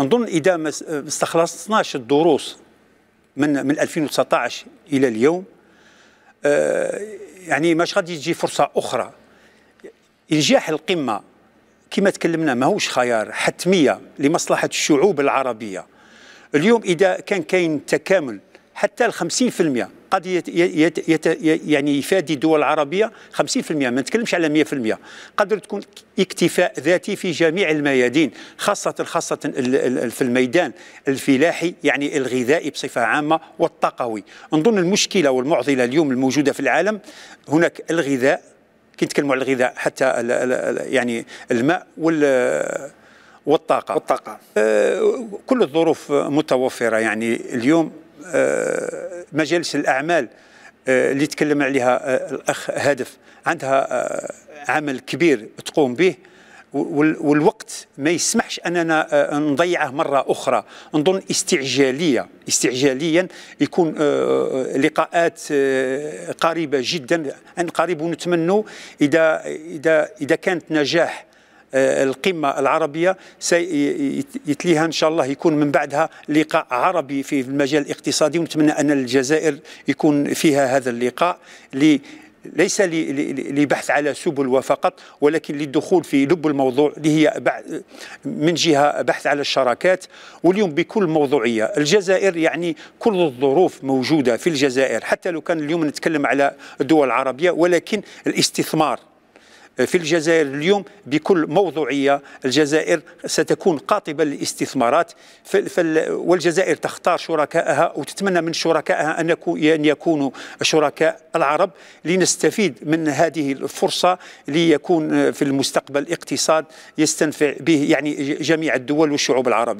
نظن اذا آه، ما استخلصناش الدروس من من 2019 الى اليوم آه، يعني مش غادي تجي فرصه اخرى انجاح القمه كما تكلمنا ماهوش خيار حتميه لمصلحه الشعوب العربيه اليوم اذا كان كاين تكامل حتى ل 50% قد يت يت يت يعني يفادي الدول العربيه 50% ما نتكلمش على 100% قدر تكون اكتفاء ذاتي في جميع الميادين خاصه خاصه في الميدان الفلاحي يعني الغذائي بصفه عامه والطاقوي نظن المشكله والمعضله اليوم الموجوده في العالم هناك الغذاء كي نتكلموا على الغذاء حتى الـ الـ يعني الماء وال والطاقه والطاقه آه، كل الظروف متوفره يعني اليوم مجالس الاعمال آه، اللي تكلم عليها آه، الاخ هدف عندها آه، عمل كبير تقوم به والوقت ما يسمحش اننا نضيعه مره اخرى نظن استعجاليه استعجاليا يكون لقاءات قريبه جدا عن قريب ونتمنوا اذا اذا اذا كانت نجاح آه، القمة العربية سيتليها إن شاء الله يكون من بعدها لقاء عربي في المجال الاقتصادي ونتمنى أن الجزائر يكون فيها هذا اللقاء ليس لبحث على سبل وفقط ولكن للدخول في لب الموضوع اللي هي من جهه بحث على الشراكات واليوم بكل موضوعيه الجزائر يعني كل الظروف موجوده في الجزائر حتى لو كان اليوم نتكلم على الدول العربيه ولكن الاستثمار في الجزائر اليوم بكل موضوعية الجزائر ستكون قاطبة للاستثمارات والجزائر تختار شركائها وتتمنى من شركائها أن يكونوا شركاء العرب لنستفيد من هذه الفرصة ليكون في المستقبل اقتصاد يستنفع به يعني جميع الدول والشعوب العربية